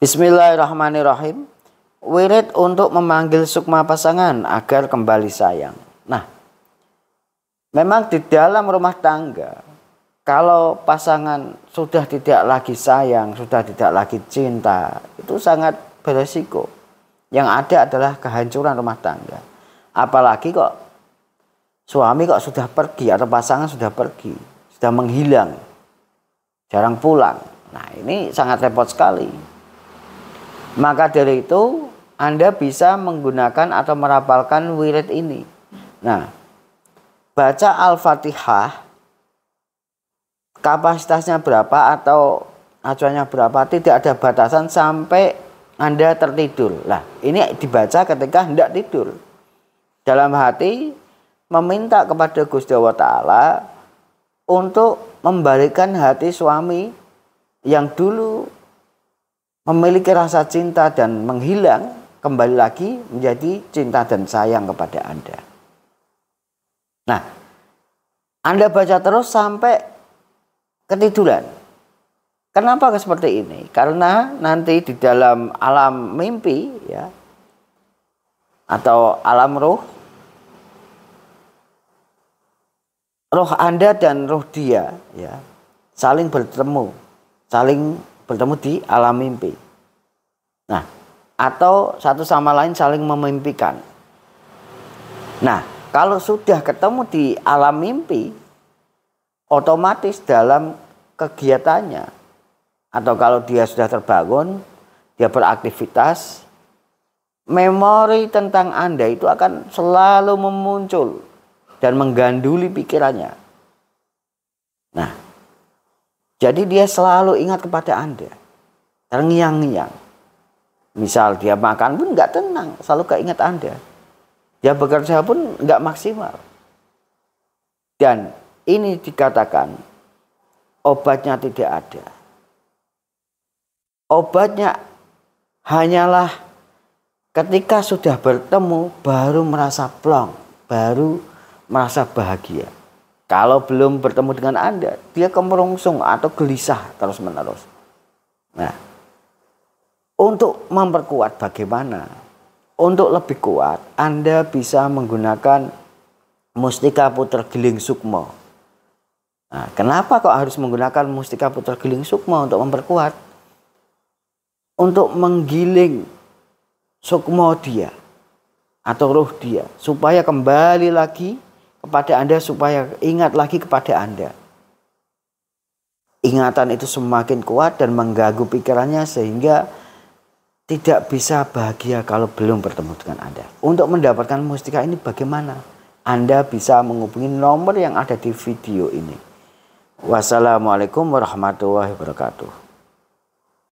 Bismillahirrahmanirrahim. Wirid untuk memanggil sukma pasangan agar kembali sayang. Nah, memang di dalam rumah tangga, kalau pasangan sudah tidak lagi sayang, sudah tidak lagi cinta, itu sangat beresiko. Yang ada adalah kehancuran rumah tangga. Apalagi kok suami kok sudah pergi atau pasangan sudah pergi, sudah menghilang, jarang pulang. Nah ini sangat repot sekali maka dari itu Anda bisa menggunakan atau merapalkan wirid ini. Nah, baca Al-Fatihah kapasitasnya berapa atau acuannya berapa tidak ada batasan sampai Anda tertidur. Lah, ini dibaca ketika hendak tidur. Dalam hati meminta kepada Gusti Allah Ta'ala untuk membalikkan hati suami yang dulu memiliki rasa cinta dan menghilang kembali lagi menjadi cinta dan sayang kepada Anda. Nah, Anda baca terus sampai ketiduran. Kenapa seperti ini? Karena nanti di dalam alam mimpi ya atau alam roh roh Anda dan roh dia ya saling bertemu, saling bertemu di alam mimpi. Nah, atau satu sama lain saling memimpikan. Nah, kalau sudah ketemu di alam mimpi, otomatis dalam kegiatannya atau kalau dia sudah terbangun, dia beraktivitas, memori tentang Anda itu akan selalu memuncul dan mengganduli pikirannya. Jadi dia selalu ingat kepada Anda. Terngiang-ngiang. Misal dia makan pun nggak tenang, selalu keinget Anda. Dia bekerja pun nggak maksimal. Dan ini dikatakan obatnya tidak ada. Obatnya hanyalah ketika sudah bertemu baru merasa plong, baru merasa bahagia. Kalau belum bertemu dengan Anda, dia kemerongsong atau gelisah terus-menerus. Nah, untuk memperkuat bagaimana? Untuk lebih kuat, Anda bisa menggunakan Mustika Putra Giling Sukmo. Nah, kenapa kok harus menggunakan Mustika Putra Giling Sukmo untuk memperkuat? Untuk menggiling Sukmo dia atau roh dia supaya kembali lagi kepada Anda supaya ingat lagi kepada Anda. Ingatan itu semakin kuat dan mengganggu pikirannya sehingga tidak bisa bahagia kalau belum bertemu dengan Anda. Untuk mendapatkan mustika ini bagaimana? Anda bisa menghubungi nomor yang ada di video ini. Wassalamualaikum warahmatullahi wabarakatuh.